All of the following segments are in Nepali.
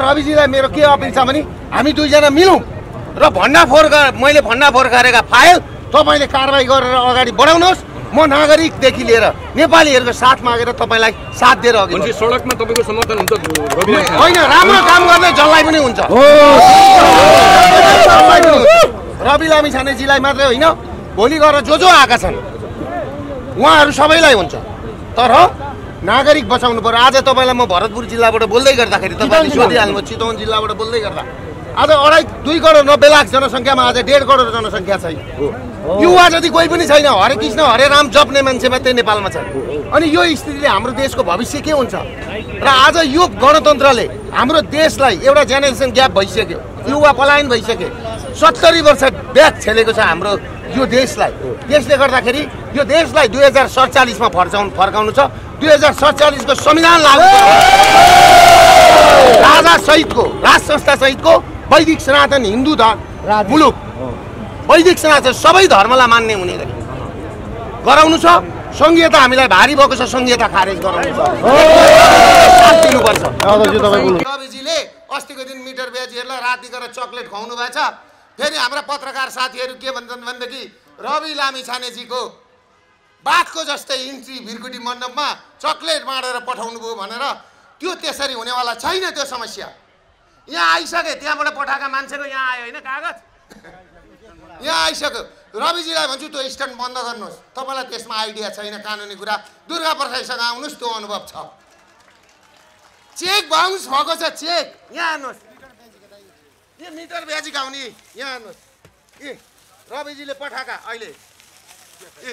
डाक्टर अभिजीलाई मेरो के अपिल छ भने हामी दुईजना मिलौँ र भण्डाफोर मैले भण्डाफोर गरेका फाइल तपाईँले कारवाही गरेर अगाडि बढाउनुहोस् म नागरिकदेखि लिएर नेपालीहरूको साथ मागेर तपाईँलाई साथ दिएर अघि सडकमा तपाईँको समर्थन हुन्छ होइन राम्रो काम गर्ने जसलाई पनि हुन्छ रवि लामी छानेजीलाई मात्रै होइन भोलि गएर जो जो आएका छन् उहाँहरू सबैलाई हुन्छ तर नागरिक बचाउनु पर्यो आज तपाईँलाई म भरतपुर जिल्लाबाट बोल्दै गर्दाखेरि तपाईँले सोधिहाल्नु चितवन जिल्लाबाट बोल्दै गर्दा आज अढाई दुई करोड नब्बे लाख जनसङ्ख्यामा आज डेढ करोड जनसङ्ख्या छ युवा जति कोही पनि छैन हरे कृष्ण हरे राम जप्ने मान्छे मात्रै नेपालमा छ अनि यो स्थितिले हाम्रो देशको भविष्य के हुन्छ र आज यो गणतन्त्रले हाम्रो देशलाई एउटा जेनेरेसन ग्याप भइसक्यो युवा पलायन भइसक्यो सत्तरी वर्ष ब्याग छेलेको छ हाम्रो यो देशलाई त्यसले गर्दाखेरि यो देशलाई दुई हजार सडचालिसमा फर्काउनु फर्काउनु छ दुई हजार सडचालिसको संविधान लागू राजा सहितको राज संस्था सहितको वैदिक सनातन हिन्दू धर्म मुलुक वैदिक सनातन सबै धर्मलाई मान्ने हुने गरी गराउनु छ सङ्घीयता हामीलाई भारी भएको छ सङ्घीयता खारेज गराउनु छ अस्तिको दिन मिटर ब्याजीहरूलाई राति गरेर चक्लेट खुवाउनु भएछ फेरि हाम्रा पत्रकार साथीहरू के भन्छन् भनेदेखि रवि लामी छानेजीको बाघको जस्तै इन्ट्री भिरकुटी मण्डपमा चक्लेट बाँडेर भयो भनेर त्यो त्यसरी हुनेवाला छैन त्यो समस्या यहाँ आइसक्यो त्यहाँबाट पठाएका मान्छेको यहाँ आयो होइन कागज यहाँ आइसक्यो रविजीलाई भन्छु त्यो स्ट्यान्ड बन्द गर्नुहोस् तपाईँलाई त्यसमा आइडिया छैन कानुनी कुरा दुर्गा प्रसाईसँग आउनुहोस् त्यो अनुभव छ चेक बााउन्स भएको छ चेक यहाँ आउनुहोस् यो ब्याजी यहाँ हेर्नुहोस् ए रविजीले पठाएका अहिले ए ल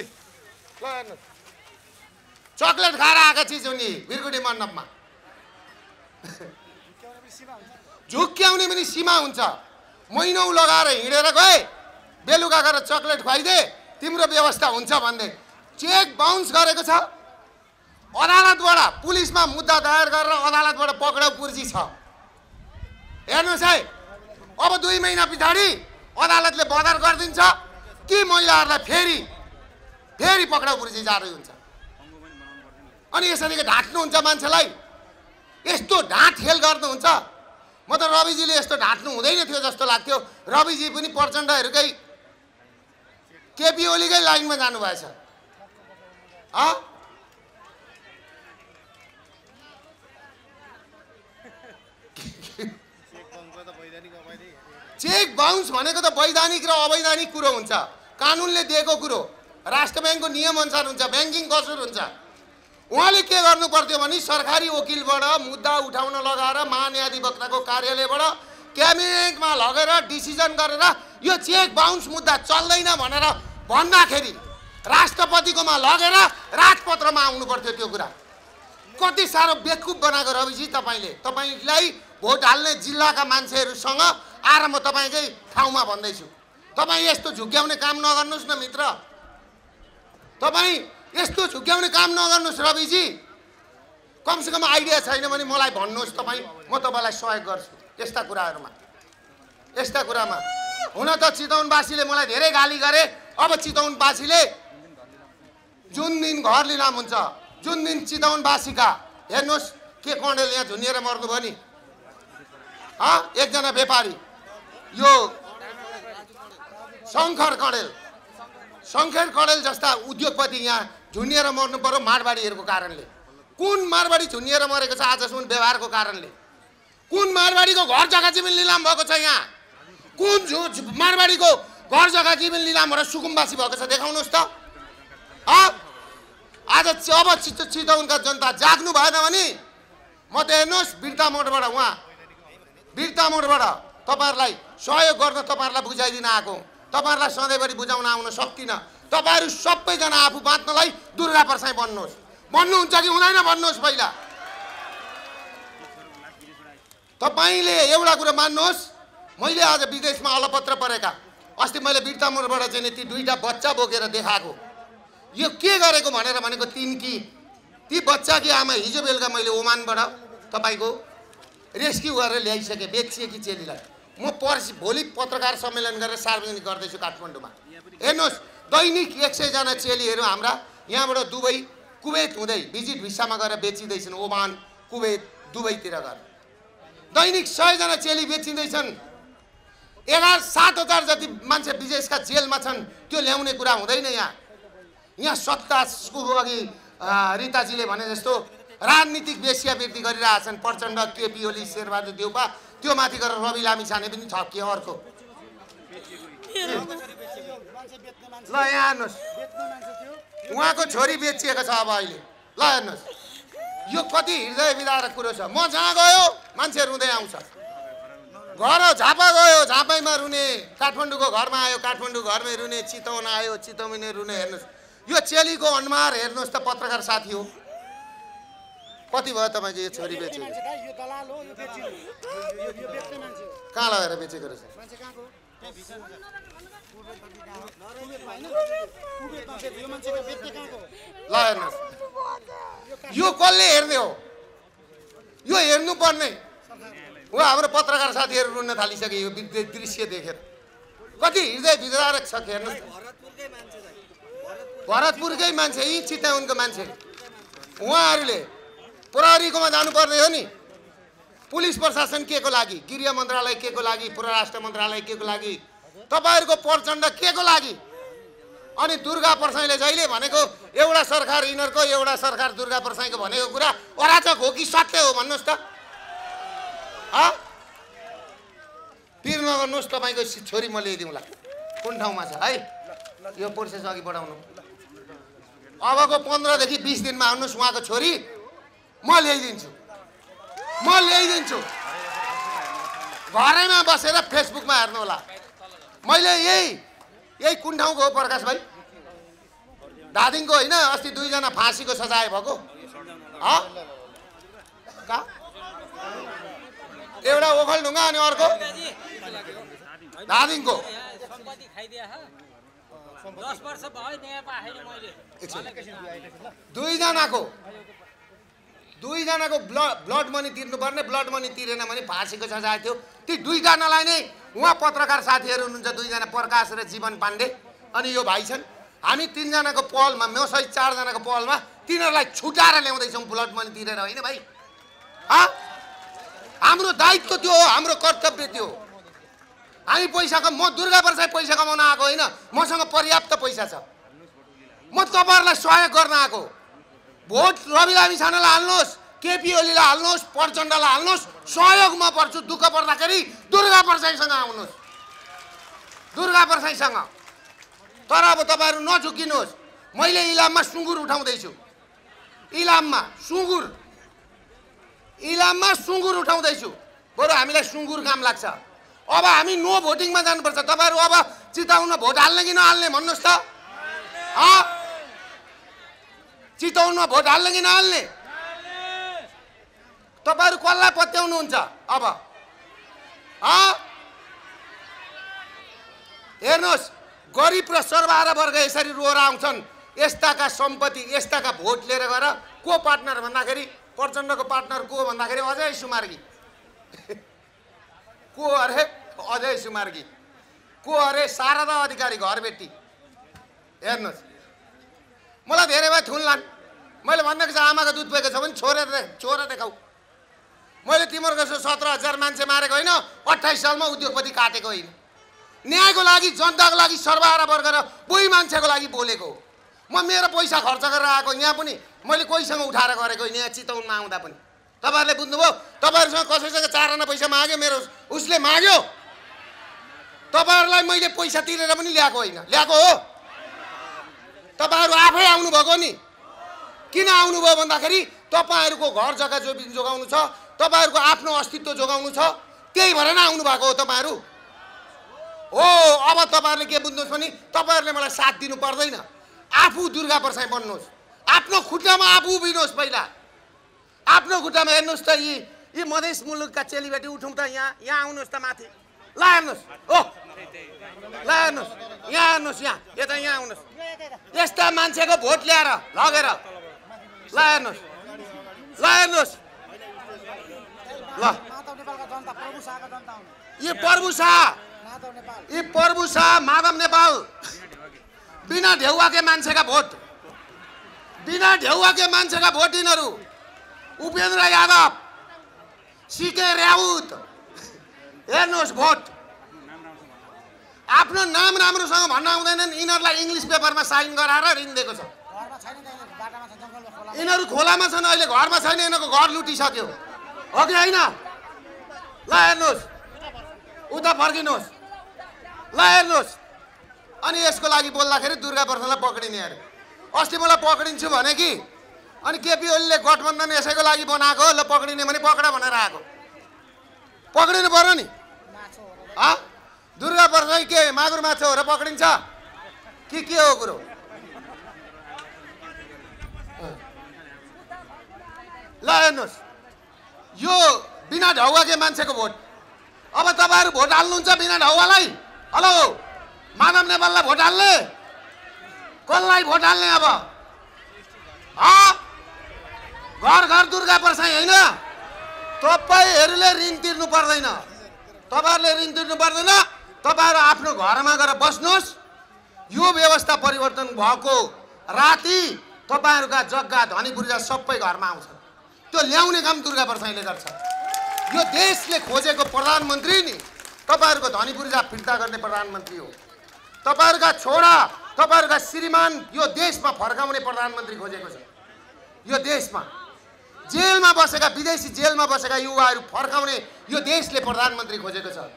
हेर्नुहोस् चक्लेट खाएर आएको चिज हो नि बिरगुडी मण्डपमा झुक्क्याउने पनि सीमा हुन्छ महिनौ लगाएर हिँडेर गए बेलुका गएर चक्लेट खुवाइदे तिम्रो व्यवस्था हुन्छ भन्दै चेक बााउन्स गरेको छ अदालतबाट पुलिसमा मुद्दा दायर गरेर अदालतबाट पक्राउ कुर्सी छ हेर्नुहोस् है अब दुई महिना पछाडि अदालतले बदर गरिदिन्छ कि महिलाहरूलाई फेरि फेरि पक्राउ बुर्जी जारी हुन्छ अनि यसरी ढाँट्नुहुन्छ मान्छेलाई यस्तो ढाँट खेल गर्नुहुन्छ म त रविजीले यस्तो ढाँट्नु हुँदैन थियो जस्तो लाग्थ्यो रविजी पनि प्रचण्डहरूकै केपी ओलीकै लाइनमा जानुभएछ चेक बााउन्स भनेको त वैधानिक र अवैधानिक कुरो हुन्छ कानुनले दिएको कुरो राष्ट्र ब्याङ्कको नियमअनुसार हुन्छ ब्याङ्किङ कसुर हुन्छ उहाँले के गर्नु पर्थ्यो भने सरकारी वकिलबाट मुद्दा उठाउन लगाएर महान्याधिवक्ताको कार्यालयबाट क्याबिनेटमा लगेर डिसिजन गरेर यो चेक बााउन्स मुद्दा चल्दैन भनेर भन्दाखेरि राष्ट्रपतिकोमा लगेर राजपत्रमा आउनु पर्थ्यो त्यो कुरा कति साह्रो बेकुप बनाएको रविजी तपाईँले तपाईँलाई भोट हाल्ने जिल्लाका मान्छेहरूसँग आएर म तपाईँकै ठाउँमा भन्दैछु तपाईँ यस्तो झुक्याउने काम नगर्नुहोस् न मित्र तपाईँ यस्तो झुक्याउने काम नगर्नुहोस् रविजी कमसेकम आइडिया छैन भने मलाई भन्नुहोस् तपाईँ म तपाईँलाई सहयोग गर्छु यस्ता कुराहरूमा यस्ता कुरामा हुन त चितवनवासीले मलाई धेरै गाली गरे अब चितवनवासीले जुन दिन घर लिलाम हुन्छ जुन दिन चितवनवासीका हेर्नुहोस् के कणेल यहाँ झुनिएर मर्नुभयो नि एकजना व्यापारी यो शङ्कर कडेल शङ्कर कडेल जस्ता उद्योगपति यहाँ झुनिएर मर्नु पऱ्यो मारवाडीहरूको कारणले कुन मारवाडी झुनिएर मरेको छ आजसम्म व्यवहारको कारणले कुन मारवाडीको घर जग्गा जमिन लिलाम भएको छ यहाँ कुन झु मारवाडीको घर जग्गा जमिन लिलाम र सुकुम्बासी भएको छ देखाउनुहोस् त आज अब उनका जनता जाग्नु भएन भने म त हेर्नुहोस् बिर्ता मोडबाट उहाँ तामाङबाट तपाईँहरूलाई सहयोग गर्न तपाईँहरूलाई बुझाइदिन आएको तपाईँहरूलाई सधैँभरि बुझाउन आउन सक्दिनँ तपाईँहरू सबैजना आफू बाँच्नलाई दुर्गा पर्साई बन्नुहोस् भन्नुहुन्छ कि हुँदैन भन्नुहोस् पहिला तपाईँले एउटा कुरो मान्नुहोस् मैले आज विदेशमा अलपत्र परेका अस्ति मैले बिर्तामुरबाट चाहिँ ती दुईवटा बच्चा बोकेर देखाएको यो के गरेको भनेर भनेको तिन कि ती बच्चा कि आमा हिजो बेलुका मैले ओमानबाट तपाईँको रेस्क्यु गरेर ल्याइसके बेचिएकी चेलीलाई म पर्सि भोलि पत्रकार सम्मेलन गरेर सार्वजनिक गर्दैछु काठमाडौँमा हेर्नुहोस् दैनिक एक सयजना चेलीहरू हाम्रा यहाँबाट दुबई कुवेत हुँदै भिजिट भिसामा गएर बेचिँदैछन् ओमान कुवेत दुबईतिर गएर दैनिक सयजना चेली बेचिँदैछन् एघार सात हजार जति मान्छे विदेशका जेलमा छन् त्यो ल्याउने कुरा हुँदैन यहाँ यहाँ सत्ता अघि रिताजीले भने जस्तो राजनीतिक वेश्यावृत्ति गरिरहेछन् प्रचण्ड केपी ओली शेरबहादुर देउपा त्यो माथि गएर रवि लामी छाने पनि के अर्को ल यहाँ हेर्नुहोस् उहाँको छोरी बेचिएको छ अब अहिले ल हेर्नुहोस् यो कति हृदय मिलाएर कुरो छ म जहाँ गयो मान्छे रुँदै आउँछ घर झापा गयो झापैमा रुने काठमाडौँको घरमा आयो काठमाडौँ घरमै रुने चितौन आयो चितौने रुने हेर्नुहोस् यो चेलीको अनुहार हेर्नुहोस् त पत्रकार साथी हो कति भयो तपाईँको यो छोरी बेचेको कहाँ लगाएर बेचेको रहेछ ल हेर्नुहोस् यो कसले हेर्ने हो यो हेर्नुपर्ने हो हाम्रो पत्रकार साथीहरू रुन्न थालिसके यो दृश्य देखेर कति हृदय विदारक छ हेर्नुहोस् भरतपुरकै मान्छे यहीँ चिताउनको मान्छे उहाँहरूले प्रहरीकोमा जानुपर्ने हो नि पुलिस प्रशासन के को लागि गृह मन्त्रालय के को लागि परराष्ट्र मन्त्रालय के को लागि तपाईँहरूको प्रचण्ड के को लागि अनि दुर्गा प्रसाईले जहिले भनेको एउटा सरकार यिनीहरूको एउटा सरकार दुर्गा प्रसाईको भनेको कुरा अराचक हो कि सत्य हो भन्नुहोस् त पिर नगर्नुहोस् तपाईँको छोरी म ल्याइदिउँला कुन ठाउँमा छ है यो प्रोसेस अघि बढाउनु अबको पन्ध्रदेखि बिस दिनमा आउनुहोस् उहाँको छोरी म ल्याइदिन्छु म ल्याइदिन्छु घरैमा बसेर फेसबुकमा हेर्नु होला मैले यही यही कुन ठाउँको हो प्रकाश भाइ धादिङको होइन अस्ति दुईजना फाँसीको सजाय भएको एउटा ओखलढुङ्गा अनि अर्को धादिङको दुईजनाको दुईजनाको ब्लड ब्लड मनी तिर्नुपर्ने ब्लड मनी तिरेन भने फाँसीको सजाय थियो ती दुईजनालाई नै उहाँ पत्रकार साथीहरू हुनुहुन्छ दुईजना प्रकाश र जीवन पाण्डे अनि यो भाइ छन् हामी तिनजनाको पहलमा सहित चारजनाको पहलमा तिनीहरूलाई छुट्याएर ल्याउँदैछौँ ब्लड मनी तिरेर होइन भाइ हाम्रो दायित्व त्यो हो हाम्रो कर्तव्य त्यो हामी पैसा म दुर्गा प्रसाद पैसा कमाउन आएको होइन मसँग पर्याप्त पैसा छ म तपाईँहरूलाई सहयोग गर्न आएको हो भोट रवि लामी छानालाई हाल्नुहोस् केपी ओलीलाई हाल्नुहोस् प्रचण्डलाई हाल्नुहोस् सहयोगमा पर्छु दुःख पर्दाखेरि दुर्गा परसाईसँग आउनुहोस् दुर्गा परसाईसँग तर अब तपाईँहरू नझुकिनुहोस् मैले इलाममा सुँगुर उठाउँदैछु इलाममा सुँगुर इलाममा सुँगुर उठाउँदैछु बरु हामीलाई सुँगुर काम लाग्छ अब हामी नो भोटिङमा जानुपर्छ तपाईँहरू अब चिताउन भोट हाल्ने कि नहाल्ने भन्नुहोस् त चितवनमा भोट हाल्ने कि नहाल्ने तपाईँहरू कसलाई पत्याउनुहुन्छ अब हेर्नुहोस् गरिब र सर्वहारा वर्ग यसरी रोएर आउँछन् यस्ताका सम्पत्ति यस्ताका भोट लिएर गएर को पार्टनर भन्दाखेरि प्रचण्डको पार्टनर को भन्दाखेरि अझै सुमार्गी को अरे अजय सुमार्गी को अरे शारदा अधिकारी घरबेटी हेर्नुहोस् मलाई धेरै भए थुन लान् मैले भन्दाखेरि चाहिँ आमाको दुध भएको छ भने छोरेर छोरा देखाऊ मैले तिमीहरूको जस्तो सत्र हजार मान्छे मारेको होइन अट्ठाइस सालमा उद्योगपति काटेको होइन न्यायको लागि जनताको लागि सर्वहारा वर्ग र कोही मान्छेको लागि बोलेको हो म मेरो पैसा खर्च गरेर आएको यहाँ पनि मैले कोहीसँग उठाएर गरेको होइन यहाँ चितवनमा आउँदा पनि तपाईँहरूले बुझ्नुभयो तपाईँहरूसँग कसैसँग चारआना पैसा माग्यो मेरो उसले माग्यो तपाईँहरूलाई मैले पैसा तिरेर पनि ल्याएको होइन ल्याएको हो तपाईँहरू आफै आउनुभएको नि किन आउनुभयो भन्दाखेरि तपाईँहरूको घर जग्गा जो जोगाउनु छ तपाईँहरूको आफ्नो अस्तित्व जोगाउनु छ त्यही भएर नै आउनु भएको हो तपाईँहरू हो अब तपाईँहरूले के बुझ्नुहोस् भने तपाईँहरूले मलाई साथ दिनु पर्दैन आफू दुर्गा प्रसाई बन्नुहोस् आफ्नो खुट्टामा आफू उभिनुहोस् पहिला आफ्नो खुट्टामा हेर्नुहोस् त यी यी मधेस मुलुकका चेलीबेटी उठौँ त यहाँ यहाँ आउनुहोस् त माथि ल हेर्नुहोस् ओ ल हेर्नुहोस् यहाँ आउनुहोस् यहाँ यता यहाँ आउनुहोस् यस्ता मान्छेको भोट ल्याएर लगेर ल हेर्नुहोस् ल हेर्नुहोस् ल यी प्रभु शाह यी प्रभु शाह माधव नेपाल बिना ढेउवाकै मान्छेका भोट बिना ढेउवाकै मान्छेका भोट यिनीहरू उपेन्द्र यादव सिके राउत हेर्नुहोस् भोट आफ्नो नाम राम्रोसँग भन्न आउँदैनन् यिनीहरूलाई इङ्ग्लिस पेपरमा साइन गराएर ऋण दिएको छ यिनीहरू खोलामा छन् अहिले घरमा छैन यिनीहरूको घर लुटिसक्यो हो कि होइन ल हेर्नुहोस् उता फर्किनुहोस् ल हेर्नुहोस् अनि यसको लागि बोल्दाखेरि दुर्गा प्रसादलाई पक्रिने अरे अस्ति मलाई पक्रिन्छु भने कि अनि केपी ओलीले गठबन्धन यसैको लागि बनाएको ल पक्रिने भने पक्र भनेर आएको पक्रिनु पऱ्यो नि दुर्गा पर्छ के मागुर माछ हो र पक्रिन्छ के के हो कुरो ल हेर्नुहोस् यो बिना ढौवाके मान्छेको भोट अब तपाईँहरू भोट हाल्नुहुन्छ बिना ढौवालाई हेलो माधव नेपाललाई भोट हाल्ने कसलाई भोट हाल्ने अब घर घर दुर्गा पर्साई होइन तपाईँहरूले ऋण तिर्नु पर्दैन तपाईँहरूले ऋण तिर्नु पर्दैन तपाईँहरू आफ्नो घरमा गएर बस्नुहोस् यो व्यवस्था परिवर्तन भएको राति तपाईँहरूका जग्गा धनी पूर्जा सबै घरमा आउँछ त्यो ल्याउने काम दुर्गा प्रसाईले गर्छ यो देशले खोजेको प्रधानमन्त्री नि तपाईँहरूको धनी पूर्जा फिर्ता गर्ने प्रधानमन्त्री हो तपाईँहरूका छोरा तपाईँहरूका श्रीमान यो देशमा फर्काउने प्रधानमन्त्री खोजेको छ यो देशमा जेलमा बसेका विदेशी जेलमा बसेका युवाहरू फर्काउने यो देशले प्रधानमन्त्री खोजेको छ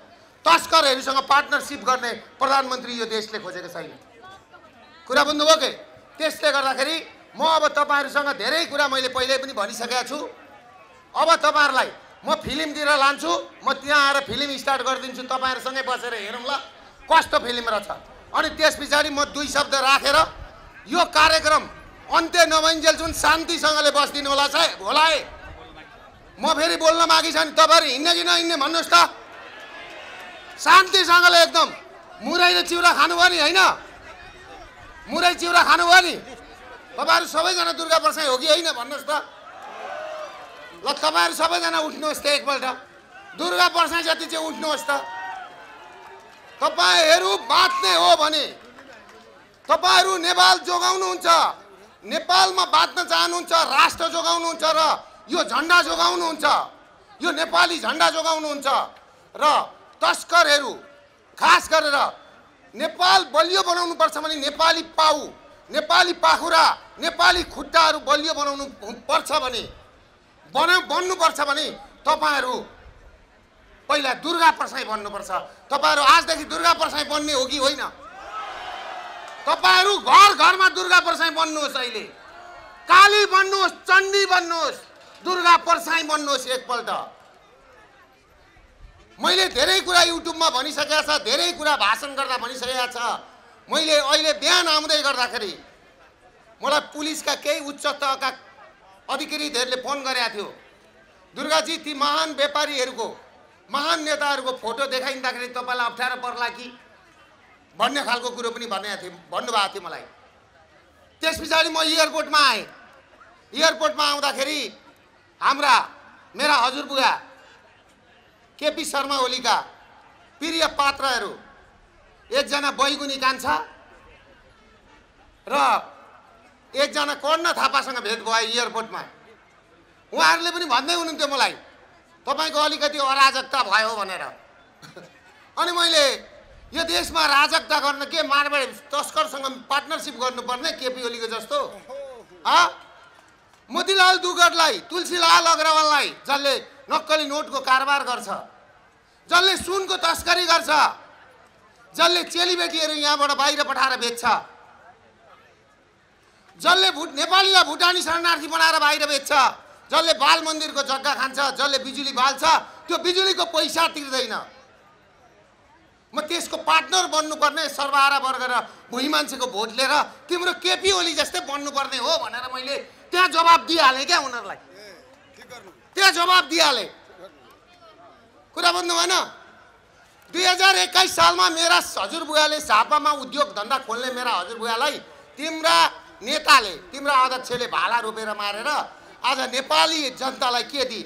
तस्करहरूसँग पार्टनरसिप गर्ने प्रधानमन्त्री यो देशले खोजेको छैन कुरा बुझ्नुभयो कि त्यसले गर्दाखेरि म अब तपाईँहरूसँग धेरै कुरा मैले पहिल्यै पनि भनिसकेको छु अब तपाईँहरूलाई म फिल्मतिर लान्छु म त्यहाँ आएर फिल्म स्टार्ट गरिदिन्छु तपाईँहरूसँगै बसेर हेरौँ ल कस्तो फिल्म रहेछ अनि त्यस पछाडि म दुई शब्द राखेर रा। यो कार्यक्रम अन्त्य जुन शान्तिसँगले बसिदिनु होला छ होला है म फेरि बोल्न मागी छ नि तपाईँहरू हिँड्ने कि नहिँड्ने भन्नुहोस् त शान्तिसँगले एकदम मुरै र चिउरा खानुभयो नि होइन मुरै चिउरा खानुभयो नि तपाईँहरू सबैजना दुर्गा प्रसाई हो कि होइन भन्नुहोस् त ल तपाईँहरू सबैजना उठ्नुहोस् त एकपल्ट दुर्गा प्रसाई जति चाहिँ उठ्नुहोस् त तपाईँहरू बाँच्ने हो भने तपाईँहरू नेपाल जोगाउनुहुन्छ नेपालमा बाँच्न चाहनुहुन्छ राष्ट्र जोगाउनुहुन्छ र यो झन्डा जोगाउनुहुन्छ यो नेपाली झन्डा जोगाउनुहुन्छ र तस्करहरू खास गरेर नेपाल बलियो बनाउनुपर्छ भने नेपाली पाउ नेपाली पाखुरा नेपाली खुट्टाहरू बलियो बनाउनु पर्छ भने बना बन्नुपर्छ भने तपाईँहरू पहिला दुर्गा प्रसाई बन्नुपर्छ तपाईँहरू आजदेखि दुर्गा प्रसाई बन्ने हो कि होइन तपाईँहरू घर घरमा दुर्गा प्रसाई बन्नुहोस् अहिले काली बन्नुहोस् चण्डी बन्नुहोस् दुर्गा प्रसाई बन्नुहोस् एकपल्ट मैले धेरै कुरा युट्युबमा भनिसकेको छ धेरै कुरा भाषण गर्दा भनिसकेको छ मैले अहिले बिहान आउँदै गर्दाखेरि मलाई पुलिसका केही उच्च तहका अधिकारीहरूले फोन गरेका थियो दुर्गाजी ती महान व्यापारीहरूको महान नेताहरूको फोटो देखाइँदाखेरि तपाईँलाई अप्ठ्यारो पर्ला कि भन्ने खालको कुरो पनि भनेको थियो भन्नुभएको थियो मलाई त्यस पछाडि म एयरपोर्टमा आएँ एयरपोर्टमा आउँदाखेरि हाम्रा मेरा हजुरबुवा केपी शर्मा ओलीका प्रिय पात्रहरू एकजना बैगुनी कान्छा र एकजना कर्ण थापासँग भेट भयो एयरपोर्टमा उहाँहरूले पनि भन्दै हुनुहुन्थ्यो मलाई तपाईँको अलिकति अराजकता भयो भनेर अनि मैले यो देशमा राजकता गर्न के मारवाडी तस्करसँग पार्टनरसिप गर्नुपर्ने केपी ओलीको जस्तो मोतीलाल दुगडलाई तुलसीलाल अग्रवाललाई जसले नक्कली नोटको कारोबार गर्छ जसले सुनको तस्करी गर्छ जसले चेलीबेटीहरू यहाँबाट बाहिर पठाएर बेच्छ जसले भुट नेपालीलाई भुटानी शरणार्थी बनाएर बाहिर बेच्छ जसले बाल मन्दिरको जग्गा खान्छ जसले बिजुली बाल्छ त्यो बिजुलीको पैसा तिर्दैन म त्यसको पार्टनर बन्नुपर्ने सर्वहारा वर्ग र भुइँ मान्छेको भोट लिएर तिम्रो केपी ओली जस्तै बन्नुपर्ने हो भनेर मैले त्यहाँ जवाब दिइहालेँ क्या उनीहरूलाई त्यहाँ जवाब दिइहालेँ कुरा भन्नु भएन दुई हजार एक्काइस सालमा मेरा हजुरबुवाले झापामा उद्योग धन्दा खोल्ने मेरा हजुरबुवालाई तिम्रा नेताले तिम्रा अध्यक्षले भाला रोपेर मारेर आज नेपाली जनतालाई के दिए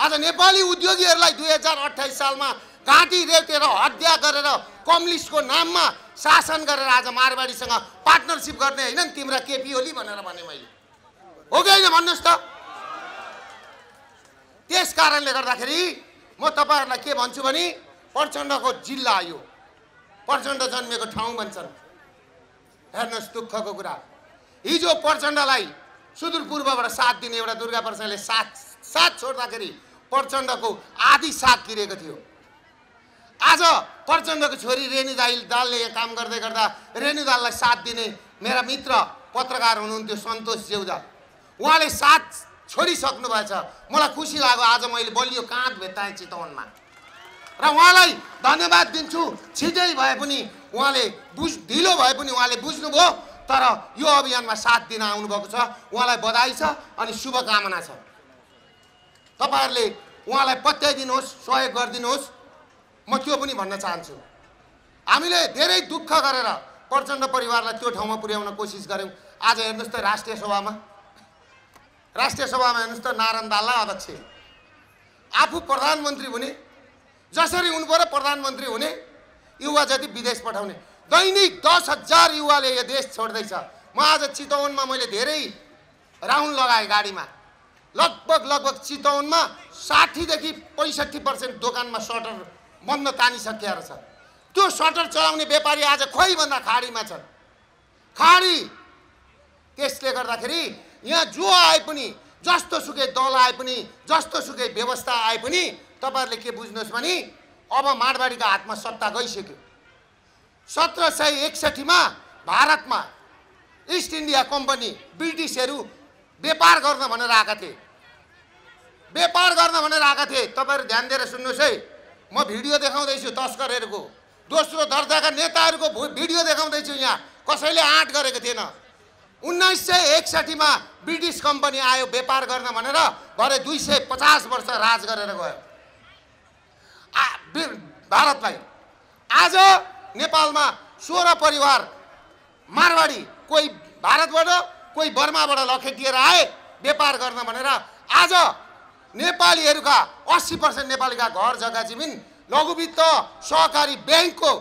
आज नेपाली उद्योगीहरूलाई दुई हजार अठाइस सालमा घाँटी रेटेर हत्या गरेर कम्युनिस्टको नाममा शासन गरेर आज मारवाडीसँग पार्टनरसिप गर्ने होइन नि तिम्रा केपी ओली भनेर भने मैले हो कि होइन भन्नुहोस् त त्यस कारणले गर्दाखेरि म तपाईँहरूलाई के भन्छु भने प्रचण्डको जिल्ला यो प्रचण्ड जन्मेको ठाउँ भन्छन् हेर्नुहोस् दुःखको कुरा हिजो प्रचण्डलाई सुदूरपूर्वबाट साथ दिने एउटा दुर्गा प्रसादले साथ साथ छोड्दाखेरि प्रचण्डको आधी साथ किरेको थियो आज प्रचण्डको छोरी रेणु दाई दालले यहाँ काम गर्दै गर्दा रेणु दाललाई साथ दिने मेरा मित्र पत्रकार हुनुहुन्थ्यो सन्तोष जेउजा उहाँले साथ छोडिसक्नु भएछ मलाई खुसी लाग्यो आज मैले बलियो काँध भेट्टाएँ चितवनमा र उहाँलाई धन्यवाद दिन्छु छिटै भए पनि उहाँले बुझ ढिलो भए पनि उहाँले बुझ्नुभयो तर यो अभियानमा साथ दिन आउनुभएको छ उहाँलाई बधाई छ अनि शुभकामना छ तपाईँहरूले उहाँलाई पत्याइदिनुहोस् सहयोग गरिदिनुहोस् म त्यो पनि भन्न चाहन्छु हामीले धेरै दुःख गरेर प्रचण्ड परिवारलाई त्यो ठाउँमा पुर्याउन कोसिस गऱ्यौँ आज हेर्नुहोस् त राष्ट्रिय सभामा राष्ट्रिय सभामा हेर्नुहोस् त नारायण दाललाई अध्यक्ष आफू प्रधानमन्त्री हुने जसरी हुनुपऱ्यो प्रधानमन्त्री हुने युवा जति विदेश पठाउने दैनिक दस हजार युवाले यो देश छोड्दैछ म आज चितवनमा मैले धेरै राउन्ड लगाएँ गाडीमा लगभग लगभग चितवनमा साठीदेखि पैँसठी पर्सेन्ट दोकानमा सटर बन्द तानिसकिया रहेछ त्यो सटर चलाउने व्यापारी आज खोइभन्दा खाडीमा छन् खाडी त्यसले गर्दाखेरि यहाँ जो आए पनि जस्तो सुकै दल आए पनि जस्तो सुकै व्यवस्था आए पनि तपाईँहरूले के बुझ्नुहोस् भने अब माडवाडीको हातमा सत्ता गइसक्यो सत्र सय एकसठीमा भारतमा इस्ट इन्डिया कम्पनी ब्रिटिसहरू व्यापार गर्न भनेर आएका थिए व्यापार गर्न भनेर आएका थिए तपाईँहरू ध्यान दिएर सुन्नुहोस् है म भिडियो देखाउँदैछु तस्करहरूको दोस्रो दर्जाका नेताहरूको भिडियो देखाउँदैछु यहाँ कसैले आँट गरेको थिएन उन्नाइस सय एकसठीमा ब्रिटिस कम्पनी आयो व्यापार गर्न भनेर भरे दुई सय पचास वर्ष राज गरेर गयो आ भारतलाई आज नेपालमा सोह्र परिवार मारवाडी कोही भारतबाट कोही बर्माबाट लखेटिएर आए व्यापार गर्न भनेर आज नेपालीहरूका अस्सी पर्सेन्ट नेपालीका घर जग्गा जमिन लघुवित्त सहकारी ब्याङ्कको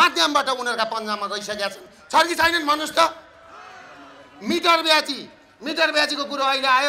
माध्यमबाट उनीहरूका पन्जामा गइसकेका छन् छर्कि कि छैनन् भन्नुहोस् त मिटर ब्याची मिटर ब्याचीको कुरो अहिले आयो